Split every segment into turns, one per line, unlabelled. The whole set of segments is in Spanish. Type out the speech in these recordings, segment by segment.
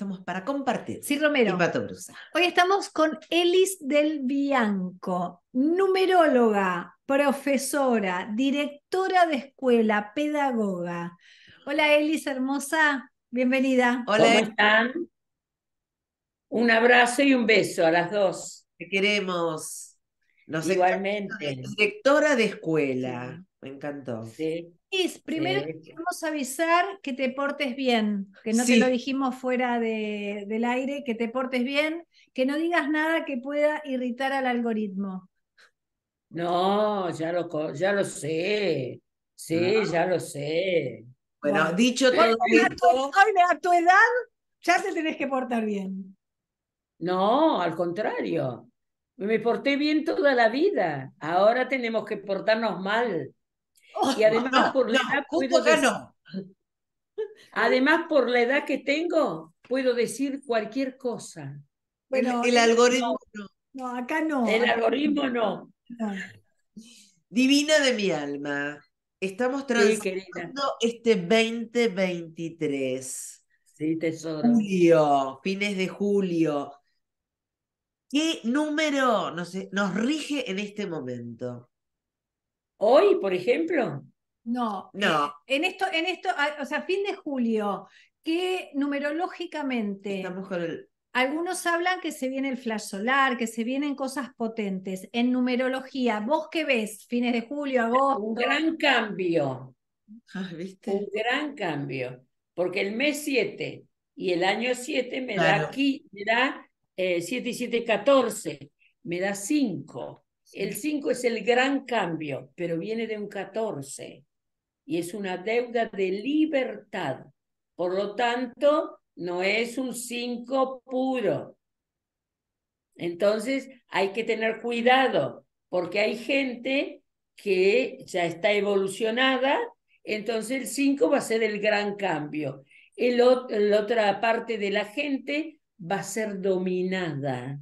estamos para compartir. Sí, Romero.
Hoy estamos con Elis del Bianco, numeróloga, profesora, directora de escuela, pedagoga. Hola Elis, hermosa. Bienvenida.
Hola. ¿Cómo están? Un abrazo y un beso a las dos. Te queremos. Nos Igualmente. Directora
de escuela. Me encantó. Sí
primero vamos queremos avisar que te portes bien, que no te lo dijimos fuera de, del aire, que te portes bien, que no digas nada que pueda irritar al algoritmo.
No, ya lo, ya lo sé. Sí, ah. ya lo sé. Bueno, dicho todo esto.
A, tu edad ya se tenés que portar bien.
No, al contrario. Me porté bien toda la vida. Ahora tenemos que portarnos mal Oh, y además por la edad Además por la edad que tengo puedo decir cualquier cosa.
Bueno, el, algoritmo no. no. acá
no.
El algoritmo no.
Divina de mi alma, estamos transitando este 2023. Sí, tesoro. Julio, fines de julio. ¿Qué número nos rige en este momento?
¿Hoy, por ejemplo?
No, no. Eh, en esto, en esto, o sea, fin de julio, que numerológicamente. Algunos hablan que se viene el flash solar, que se vienen cosas potentes. En numerología, ¿vos qué ves?
Fines de julio, agosto. Un gran cambio. Ah, ¿viste? Un gran cambio. Porque el mes 7 y el año 7 me da aquí, me da eh, y 7, 14, me da 5. El 5 es el gran cambio, pero viene de un 14 y es una deuda de libertad. Por lo tanto, no es un 5 puro. Entonces, hay que tener cuidado porque hay gente que ya está evolucionada, entonces el 5 va a ser el gran cambio. El la otra parte de la gente va a ser dominada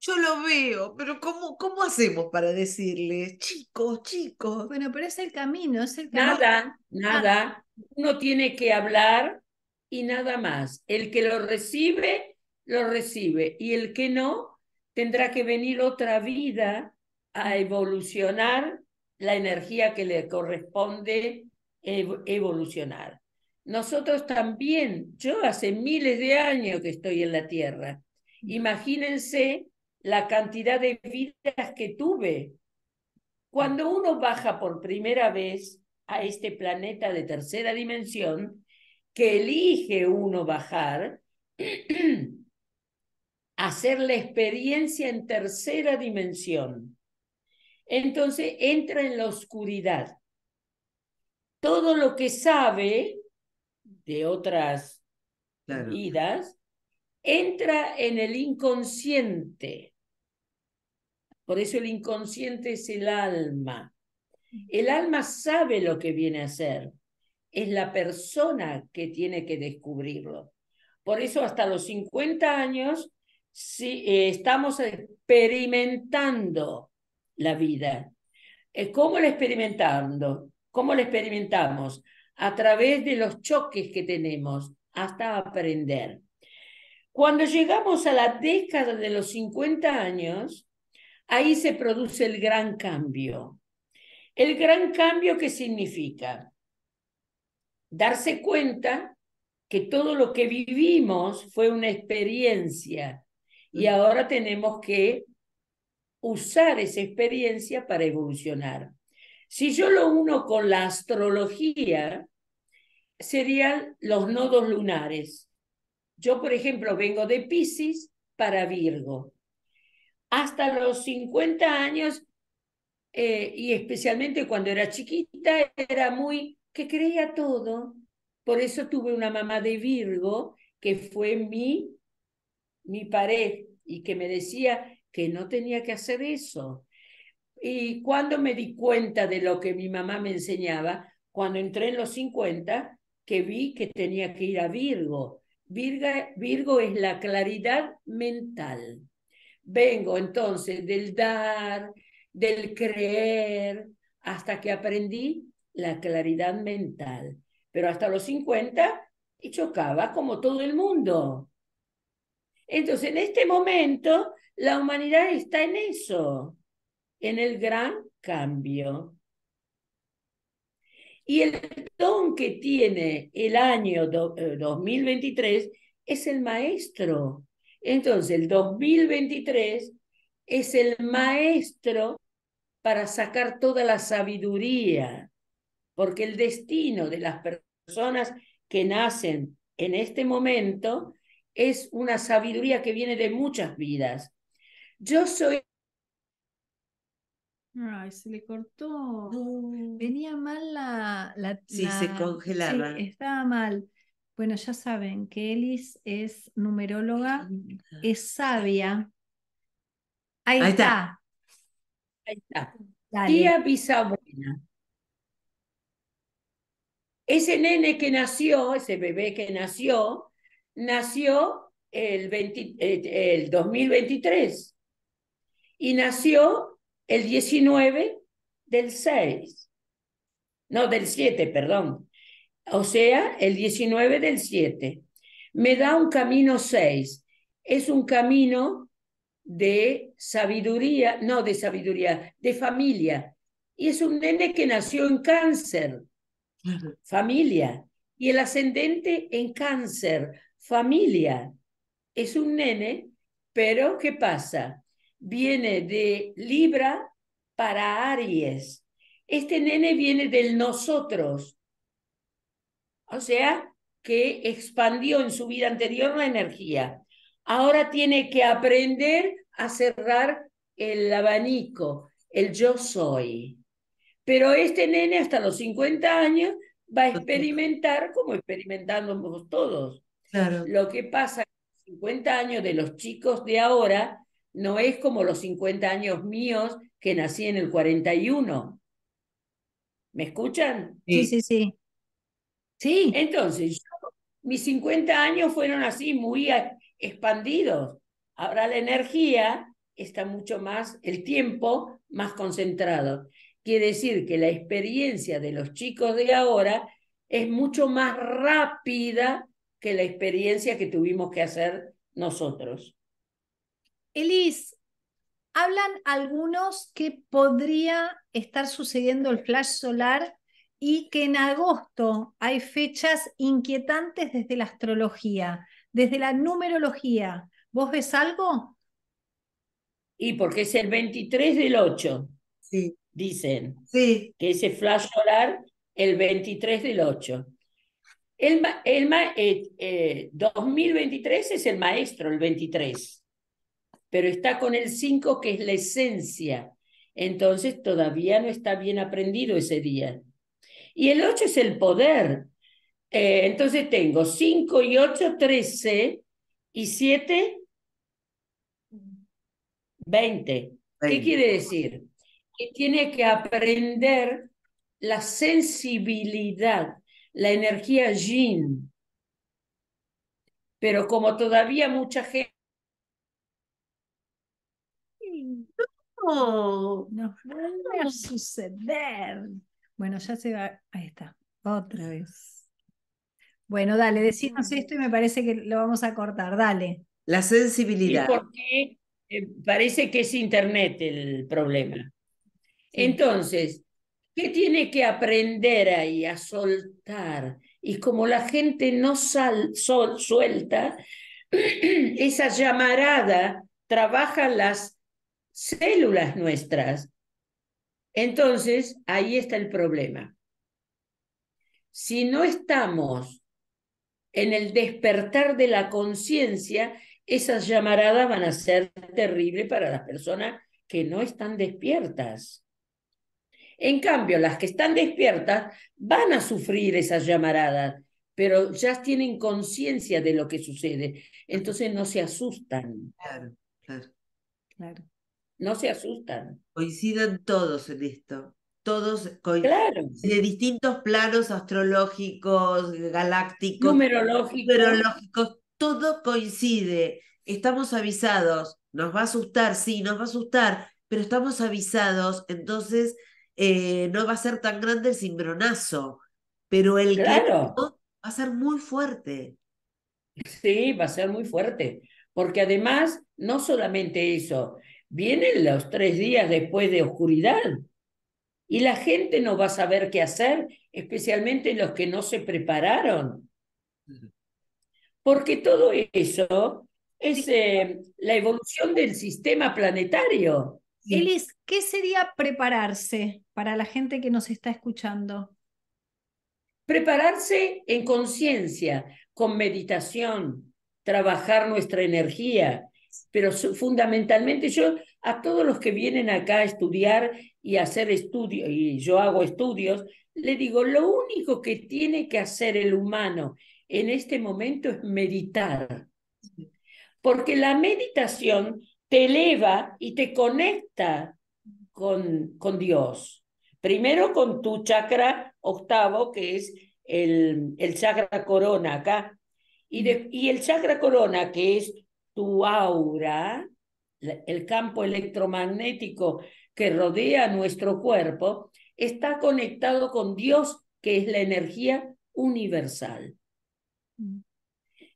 yo lo veo, pero ¿cómo,
cómo
hacemos para decirle,
chicos, chicos? Bueno, pero es el camino, es el camino.
Nada, nada. Ah. Uno tiene que hablar y nada más. El que lo recibe, lo recibe. Y el que no, tendrá que venir otra vida a evolucionar la energía que le corresponde evolucionar. Nosotros también, yo hace miles de años que estoy en la Tierra, mm. imagínense la cantidad de vidas que tuve. Cuando uno baja por primera vez a este planeta de tercera dimensión, que elige uno bajar, hacer la experiencia en tercera dimensión. Entonces entra en la oscuridad. Todo lo que sabe de otras vidas, entra en el inconsciente. Por eso el inconsciente es el alma. El alma sabe lo que viene a ser. Es la persona que tiene que descubrirlo. Por eso hasta los 50 años eh, estamos experimentando la vida. Eh, ¿Cómo la experimentando? ¿Cómo la experimentamos? A través de los choques que tenemos hasta aprender. Cuando llegamos a la década de los 50 años, ahí se produce el gran cambio. El gran cambio que significa darse cuenta que todo lo que vivimos fue una experiencia y ahora tenemos que usar esa experiencia para evolucionar. Si yo lo uno con la astrología, serían los nodos lunares. Yo, por ejemplo, vengo de Pisces para Virgo. Hasta los 50 años, eh, y especialmente cuando era chiquita, era muy que creía todo. Por eso tuve una mamá de Virgo que fue mi, mi pared y que me decía que no tenía que hacer eso. Y cuando me di cuenta de lo que mi mamá me enseñaba, cuando entré en los 50, que vi que tenía que ir a Virgo. Virgo es la claridad mental. Vengo entonces del dar, del creer, hasta que aprendí la claridad mental. Pero hasta los 50 y chocaba como todo el mundo. Entonces, en este momento, la humanidad está en eso, en el gran cambio. Y el don que tiene el año 2023 eh, es el maestro. Entonces, el 2023 es el maestro para sacar toda la sabiduría, porque el destino de las personas que nacen en este momento es una sabiduría que viene de muchas vidas. Yo soy
se le cortó. Venía mal la... la sí, se congelaba. estaba mal. Bueno, ya saben que Elis es numeróloga, es sabia. Ahí, está.
Ahí está. Tía Bisabuena Ese nene que nació, ese bebé que nació, nació el, eh, el 2023 y nació el 19 del 6, no, del 7, perdón. O sea, el 19 del 7 me da un camino 6. Es un camino de sabiduría, no de sabiduría, de familia. Y es un nene que nació en cáncer, familia. Y el ascendente en cáncer, familia. Es un nene, pero ¿qué pasa? viene de Libra para Aries. Este nene viene del nosotros. O sea, que expandió en su vida anterior la energía. Ahora tiene que aprender a cerrar el abanico, el yo soy. Pero este nene hasta los 50 años va a experimentar como experimentamos todos. Claro. Lo que pasa 50 años de los chicos de ahora no es como los 50 años míos que nací en el 41. ¿Me escuchan? Sí, sí, sí. Sí. Entonces, mis 50 años fueron así, muy expandidos. Ahora la energía está mucho más, el tiempo más concentrado. Quiere decir que la experiencia de los chicos de ahora es mucho más rápida que la experiencia que tuvimos que hacer nosotros. Elis,
hablan algunos que podría estar sucediendo el flash solar y que en agosto hay fechas inquietantes desde la astrología, desde la numerología. ¿Vos ves algo?
Y porque es el 23 del 8. Sí. Dicen. Sí. Que ese flash solar el 23 del 8. El, el 2023 eh, eh, es el maestro, el 23 pero está con el 5 que es la esencia. Entonces todavía no está bien aprendido ese día. Y el 8 es el poder. Eh, entonces tengo 5 y 8, 13 y 7, 20. ¿Qué quiere decir? Que tiene que aprender la sensibilidad, la energía yin. Pero como todavía mucha gente
¡Oh! nos vuelve a suceder. Bueno, ya se va, ahí está, otra vez. Bueno, dale, decimos esto y me parece que lo vamos a cortar,
dale. La sensibilidad. Porque eh, parece que es Internet el problema. Entonces, ¿qué tiene que aprender ahí a soltar? Y como la gente no suelta, esa llamarada trabaja las células nuestras. Entonces, ahí está el problema. Si no estamos en el despertar de la conciencia, esas llamaradas van a ser terribles para las personas que no están despiertas. En cambio, las que están despiertas van a sufrir esas llamaradas, pero ya tienen conciencia de lo que sucede, entonces no se asustan. Claro, claro. Claro no se asustan.
Coinciden todos en esto. Todos coinciden. De distintos planos astrológicos, galácticos, numerológicos. Todo coincide. Estamos avisados. Nos va a asustar, sí, nos va a asustar, pero estamos avisados. Entonces, eh, no va a ser tan grande el cimbronazo. Pero el claro. va
a ser muy fuerte. Sí, va a ser muy fuerte. Porque además, no solamente eso, Vienen los tres días después de oscuridad y la gente no va a saber qué hacer, especialmente los que no se prepararon. Porque todo eso es eh, la evolución del sistema planetario.
Elis, ¿qué sería prepararse para la gente que nos está escuchando?
Prepararse en conciencia, con meditación, trabajar nuestra energía, pero fundamentalmente yo a todos los que vienen acá a estudiar y hacer estudios, y yo hago estudios, le digo, lo único que tiene que hacer el humano en este momento es meditar, porque la meditación te eleva y te conecta con, con Dios. Primero con tu chakra octavo, que es el, el chakra corona acá, y, y el chakra corona, que es tu aura, el campo electromagnético que rodea nuestro cuerpo, está conectado con Dios, que es la energía universal.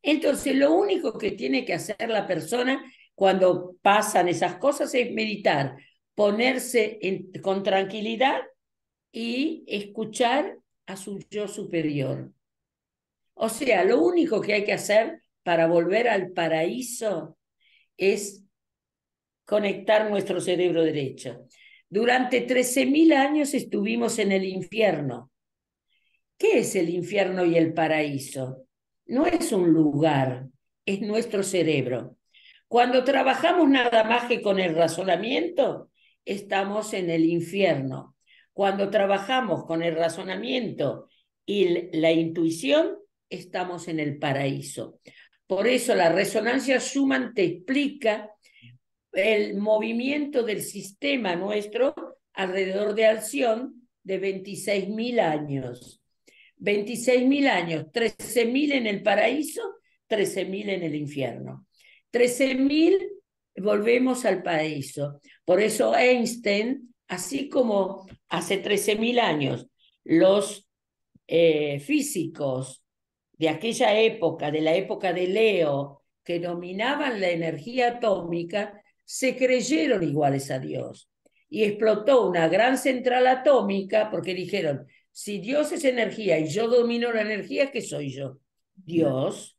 Entonces, lo único que tiene que hacer la persona cuando pasan esas cosas es meditar, ponerse con tranquilidad y escuchar a su yo superior. O sea, lo único que hay que hacer para volver al paraíso es conectar nuestro cerebro derecho. Durante 13.000 años estuvimos en el infierno. ¿Qué es el infierno y el paraíso? No es un lugar, es nuestro cerebro. Cuando trabajamos nada más que con el razonamiento, estamos en el infierno. Cuando trabajamos con el razonamiento y la intuición, estamos en el paraíso. Por eso la resonancia Schumann te explica el movimiento del sistema nuestro alrededor de acción de 26.000 años. 26.000 años, 13.000 en el paraíso, 13.000 en el infierno. 13.000 volvemos al paraíso. Por eso Einstein, así como hace 13.000 años los eh, físicos de aquella época, de la época de Leo, que dominaban la energía atómica, se creyeron iguales a Dios. Y explotó una gran central atómica porque dijeron, si Dios es energía y yo domino la energía, ¿qué soy yo? Dios.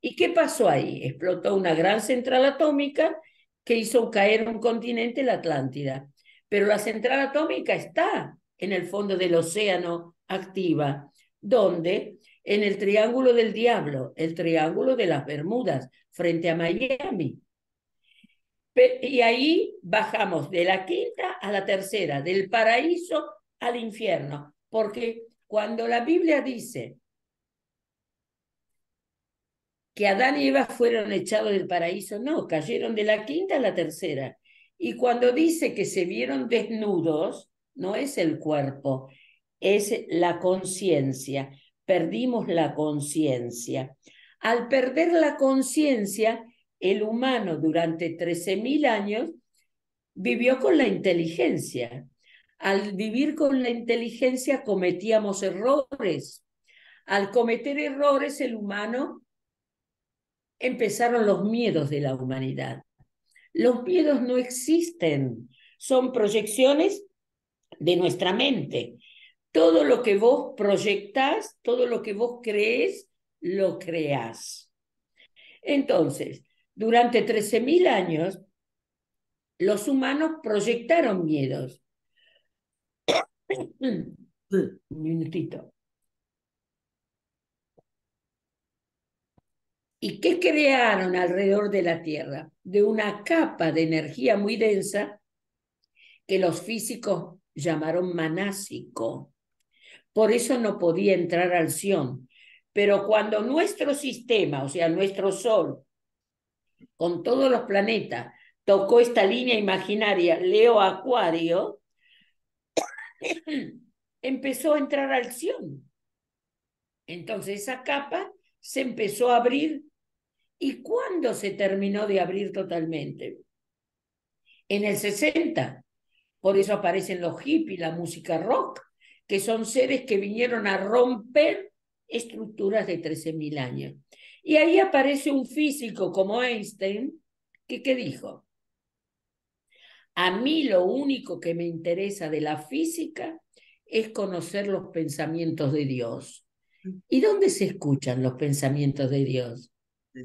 ¿Y qué pasó ahí? Explotó una gran central atómica que hizo caer un continente, la Atlántida. Pero la central atómica está en el fondo del océano activa, donde en el Triángulo del Diablo, el Triángulo de las Bermudas, frente a Miami. Y ahí bajamos de la quinta a la tercera, del paraíso al infierno, porque cuando la Biblia dice que Adán y Eva fueron echados del paraíso, no, cayeron de la quinta a la tercera. Y cuando dice que se vieron desnudos, no es el cuerpo, es la conciencia perdimos la conciencia. Al perder la conciencia, el humano durante 13.000 años vivió con la inteligencia. Al vivir con la inteligencia cometíamos errores. Al cometer errores, el humano empezaron los miedos de la humanidad. Los miedos no existen, son proyecciones de nuestra mente. Todo lo que vos proyectás, todo lo que vos crees, lo creás. Entonces, durante 13.000 años, los humanos proyectaron miedos. Un minutito. ¿Y qué crearon alrededor de la Tierra? De una capa de energía muy densa que los físicos llamaron manásico. Por eso no podía entrar al Sion. Pero cuando nuestro sistema, o sea, nuestro Sol, con todos los planetas, tocó esta línea imaginaria, Leo Acuario, empezó a entrar al Sion. Entonces esa capa se empezó a abrir. ¿Y cuándo se terminó de abrir totalmente? En el 60. Por eso aparecen los hippies, la música rock que son seres que vinieron a romper estructuras de 13.000 años. Y ahí aparece un físico como Einstein, que ¿qué dijo? A mí lo único que me interesa de la física es conocer los pensamientos de Dios. ¿Y dónde se escuchan los pensamientos de Dios?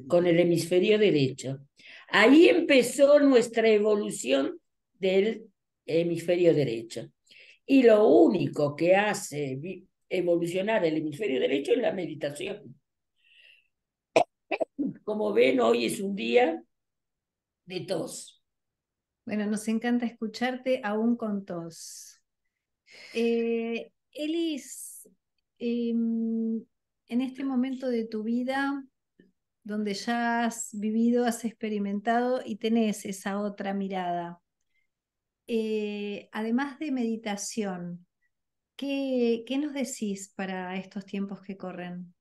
Con el hemisferio derecho. Ahí empezó nuestra evolución del hemisferio derecho. Y lo único que hace evolucionar el hemisferio derecho es la meditación. Como ven, hoy es un día de tos.
Bueno, nos encanta escucharte aún con tos. Eh, Elis, em, en este momento de tu vida, donde ya has vivido, has experimentado y tenés esa otra mirada, eh, además de meditación, ¿qué, nos decís para estos tiempos que corren?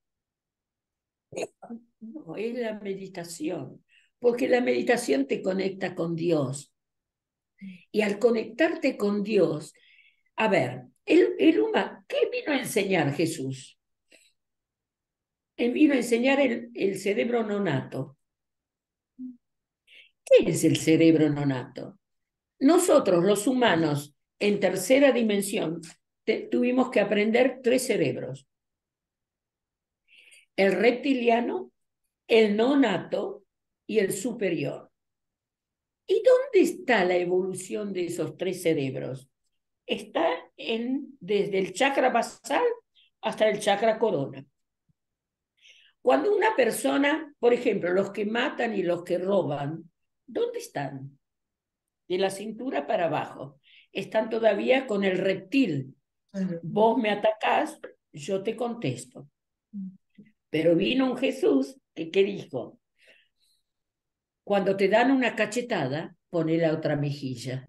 es la meditación, porque la meditación te conecta con Dios. Y al conectarte con Dios, a ver, el, ¿qué vino a enseñar Jesús? Él vino a enseñar el, el cerebro nonato. ¿Qué es el cerebro nonato? Nosotros, los humanos, en tercera dimensión, tuvimos que aprender tres cerebros. El reptiliano, el nato y el superior. ¿Y dónde está la evolución de esos tres cerebros? Está en, desde el chakra basal hasta el chakra corona. Cuando una persona, por ejemplo, los que matan y los que roban, ¿dónde están? de la cintura para abajo. Están todavía con el reptil. Vos me atacás, yo te contesto. Mm. Pero vino un Jesús que, que dijo, cuando te dan una cachetada, pone la otra mejilla.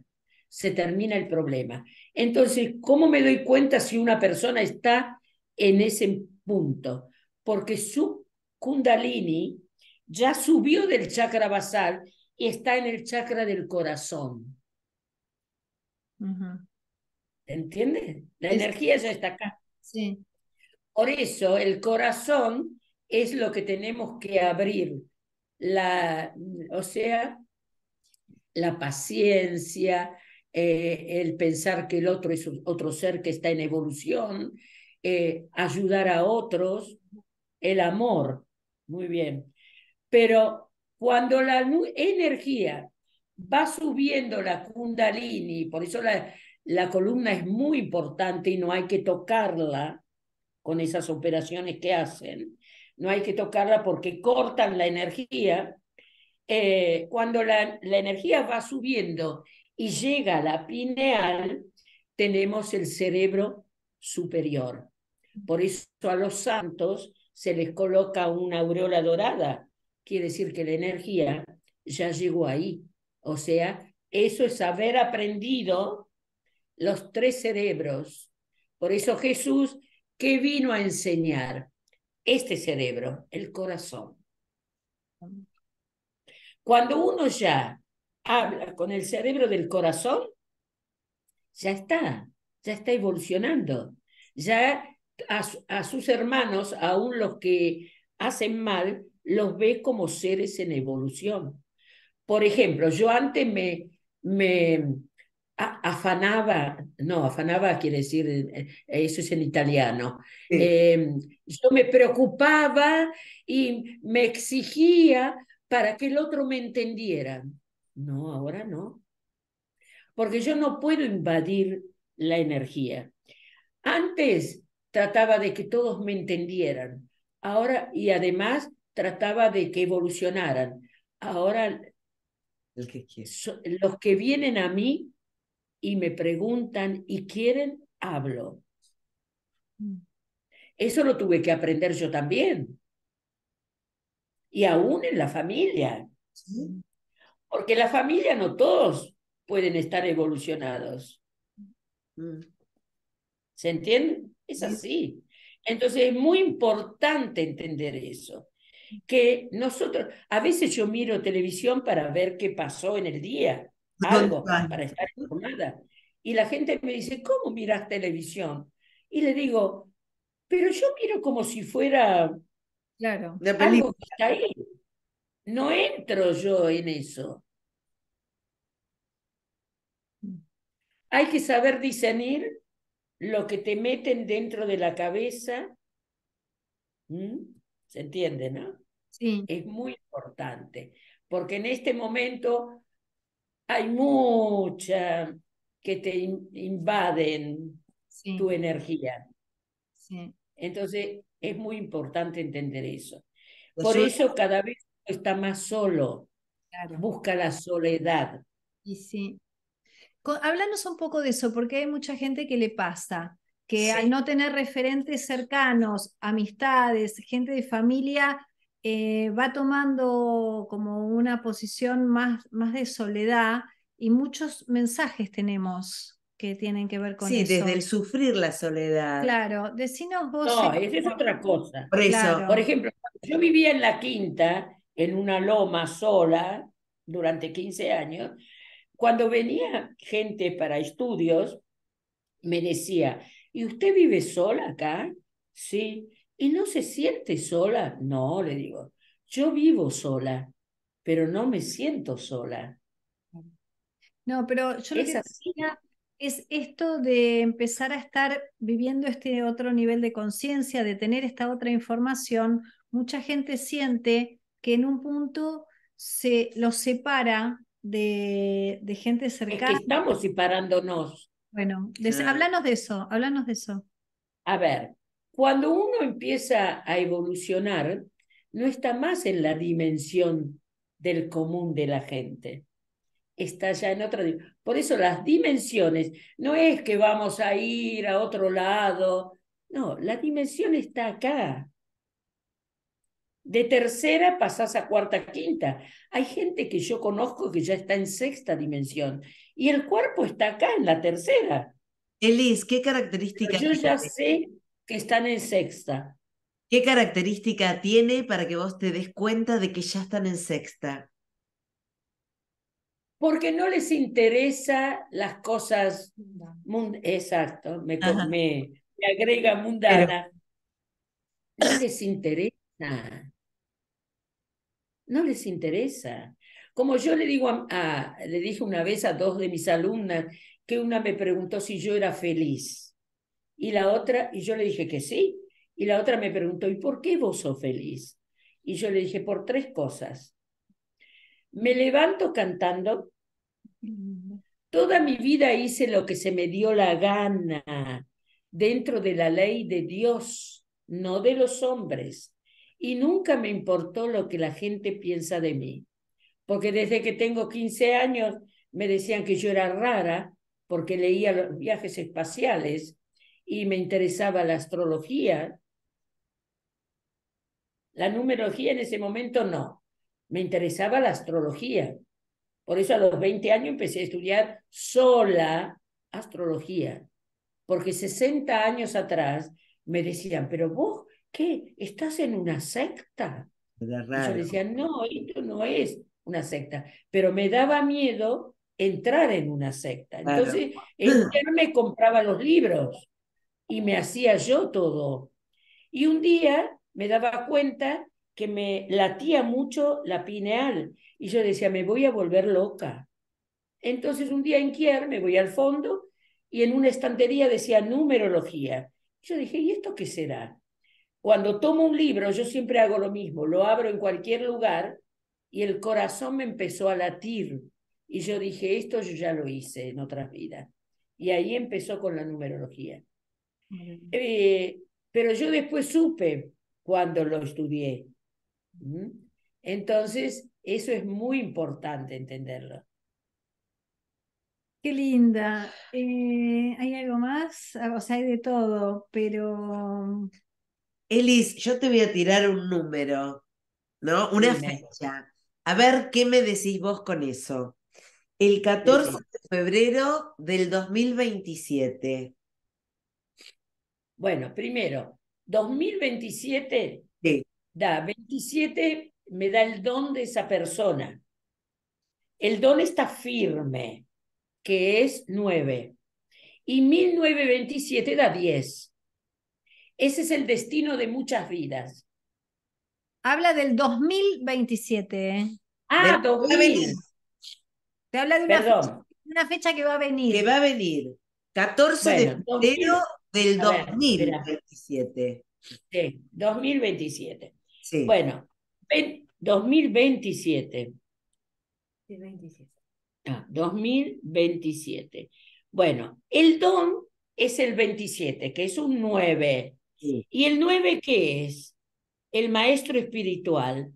Se termina el problema. Entonces, ¿cómo me doy cuenta si una persona está en ese punto? Porque su kundalini ya subió del chakra basal y está en el chakra del corazón. entiendes? La energía ya está acá. Sí. Por eso el corazón es lo que tenemos que abrir. La, o sea, la paciencia, eh, el pensar que el otro es otro ser que está en evolución, eh, ayudar a otros, el amor. Muy bien. Pero cuando la energía va subiendo la kundalini, por eso la, la columna es muy importante y no hay que tocarla con esas operaciones que hacen, no hay que tocarla porque cortan la energía. Eh, cuando la, la energía va subiendo y llega a la pineal, tenemos el cerebro superior. Por eso a los santos se les coloca una aureola dorada, quiere decir que la energía ya llegó ahí. O sea, eso es haber aprendido los tres cerebros. Por eso Jesús, ¿qué vino a enseñar? Este cerebro, el corazón. Cuando uno ya habla con el cerebro del corazón, ya está, ya está evolucionando. Ya a, a sus hermanos, aún los que hacen mal, los ve como seres en evolución. Por ejemplo, yo antes me, me afanaba, no, afanaba quiere decir, eh, eso es en italiano, em, yo me preocupaba y me exigía para que el otro me entendiera. No, ahora no, porque yo no puedo invadir la energía. Antes trataba de que todos me entendieran, ahora y además trataba de que evolucionaran. Ahora, los que vienen a mí y me preguntan y quieren, hablo. Mm. Eso lo tuve que aprender yo también. Y aún en la familia. Porque Porque la familia no todos pueden estar evolucionados. Mm. ¿Se entiende? Es así. Entonces es muy importante entender eso que nosotros, a veces yo miro televisión para ver qué pasó en el día, algo, para estar informada. Y la gente me dice, ¿cómo miras televisión? Y le digo, pero yo miro como si fuera claro, algo que está ahí. No entro yo en eso. Hay que saber discernir lo que te meten dentro de la cabeza ¿Se entiende, no? Sí. Es muy importante, porque en este momento hay mucha que te invaden tu energía. Sí. Entonces, es muy importante entender eso.
Por eso
cada vez está más solo, busca la soledad. Y sí. Háblanos un poco
de eso, porque hay mucha gente que le pasa que al no tener referentes cercanos, amistades, gente de familia, eh, va tomando como una posición más, más de soledad y muchos mensajes tenemos que tienen que ver con eso. Sí, desde el
sufrir la soledad.
Claro, decinos vos. No, esa
es otra cosa. Por, Por ejemplo, yo vivía en la quinta, en una loma sola, durante 15 años. Cuando venía gente para estudios, me decía, ¿y usted vive sola acá? Sí. ¿Y no se siente sola? No, le digo, yo vivo sola, pero no me siento sola. No, pero yo es
es esto de empezar a estar viviendo este otro nivel de conciencia, de tener esta otra información. Mucha gente siente que en un punto se los separa de, de gente cercana.
estamos separándonos.
Bueno, háblanos de eso, háblanos de eso.
A ver, cuando uno empieza a evolucionar, no está más en la dimensión del común de la gente. Está ya en otra dimensión. Por eso las dimensiones, no es que vamos a ir a otro lado, no, la dimensión está acá. De tercera pasás a cuarta, quinta. Hay gente que yo conozco que ya está en sexta dimensión y el cuerpo está acá en la tercera. Elis, ¿qué característica? yo ya sé que están en sexta.
¿Qué característica tiene para que vos te des cuenta de que ya están en sexta?
Porque no les interesa las cosas. Exacto, me, me, agrega mundana. No les interesa. No les interesa. Como yo le digo a, le dije una vez a dos de mis alumnas que una me preguntó si yo era feliz y la otra y yo le dije que sí y la otra me preguntó ¿y por qué vos sos feliz? Y yo le dije por tres cosas. Me levanto cantando. Toda mi vida hice lo que se me dio la gana dentro de la ley de Dios, no de los hombres y nunca me importó lo que la gente piensa de mí, porque desde que tengo 15 años me decían que yo era rara porque leía los viajes espaciales y me interesaba la astrología. La numerología en ese momento no, me interesaba la astrología. Por eso a los 20 años empecé a estudiar sola astrología, porque 60 años atrás me decían, pero vos ¿qué? ¿Estás en una secta?
Yo decía,
no, esto no es una secta, pero me daba miedo entrar en una secta. Entonces, en me compraba los libros y me hacía yo todo. Y un día me daba cuenta que me latía mucho la pineal y yo decía, me voy a volver loca. Entonces un día en Kier me voy al fondo y en una estantería decía numerología. Yo dije, ¿y esto qué será? Cuando tomo un libro, yo siempre hago lo mismo, lo abro en cualquier lugar y el corazón me empezó a latir. Y yo dije, esto yo ya lo hice en otras vidas. Y ahí empezó con la numerología. Eh, pero yo después supe cuando lo estudié. ¿Mm? Entonces, eso es muy importante entenderlo.
Qué linda. Eh, hay algo más, ah, o sea, hay de todo, pero
Elis, yo te voy a tirar un número, ¿no? Una
fecha.
A ver qué me decís vos con eso. El 14 de febrero del 2027.
Bueno, primero, 2027 da 27, me da el don de esa persona. El don está firme, que es 9. Y 1927 da 10. Ese es el destino de muchas vidas.
Habla del 2027. ¿eh? Ah,
venir. Te habla de una fecha, una fecha, que va a venir. Que va a venir.
14 de febrero del 2027. Sí, 2027. Bueno, 2027.
2027.
Ah, 2027. Bueno, el don es el 27, que es un 9. ¿Y el 9 qué es? El maestro espiritual.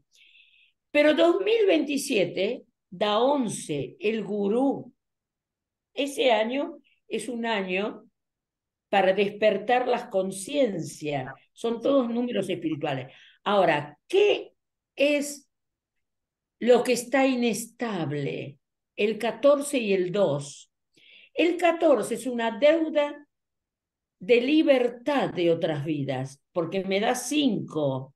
Pero 2027 da 11, el gurú. Ese año es un año para despertar las conciencias. Son todos números espirituales. Ahora, ¿qué es lo que está inestable? El 14 y el 2. El 14 es una deuda de libertad de otras vidas, porque me da cinco.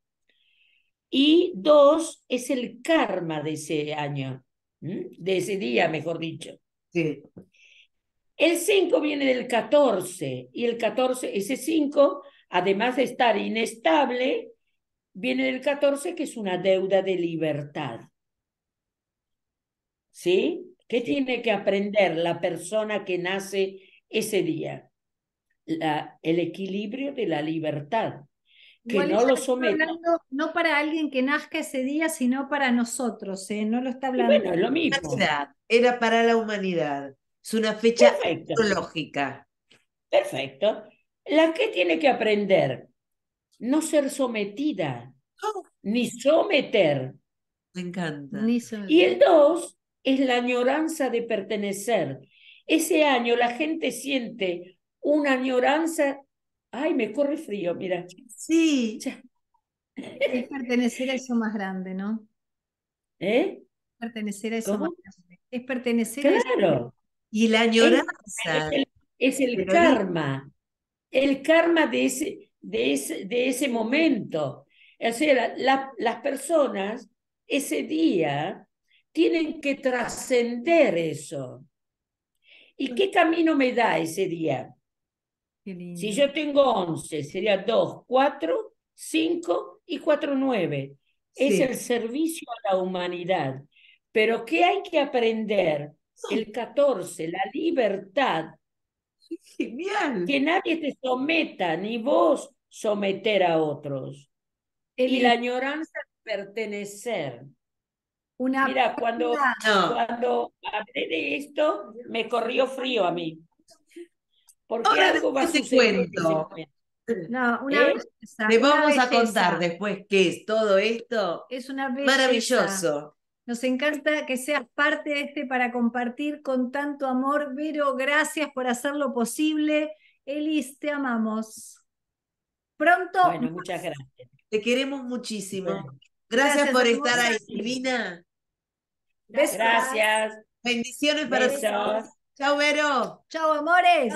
Y dos es el karma de ese año, de ese día, mejor dicho. El cinco viene del catorce, y el catorce, ese cinco, además de estar inestable, viene del catorce, que es una deuda de libertad. ¿Sí? ¿Qué tiene que aprender la persona que nace ese día? el equilibrio de la libertad, que no lo
no para alguien que nazca ese día, sino para nosotros, ¿eh? no lo está
hablando. lo mismo.
Era para la humanidad, es una fecha
lógica. Perfecto. La que tiene que aprender, no ser sometida, ni someter. Me encanta. y el dos es la añoranza de pertenecer. Ese año la gente siente una añoranza. Ay, me corre frío, mira. Sí.
Es pertenecer a eso más grande, ¿no? ¿Eh? Pertenecer a eso más grande. Es pertenecer claro. a
eso. Y la añoranza. Es, el, karma. El karma de ese, de ese, de ese momento. O sea, las personas ese día tienen que trascender eso. ¿Y qué camino me da ese día? Si yo tengo 11, sería 2, 4, 5 y 4, 9. Es el servicio a la humanidad. Pero ¿qué hay que aprender? El 14, la libertad. Que nadie te someta, ni vos someter a otros. Y la añoranza de pertenecer. Mira, cuando hablé de esto, me corrió frío a mí. Ahora algo va
Cuento.
No, una vez ¿Eh?
Te vamos
a contar después qué es todo esto.
Es una belleza. Maravilloso. Nos encanta que seas parte de este para compartir con tanto amor. Vero, gracias por hacerlo posible. Elis, te amamos. Pronto.
Bueno, muchas gracias.
Te queremos muchísimo. Gracias, por estar ahí, Divina. Gracias. Bendiciones para todos.
Chao, Vero. Chao, amores.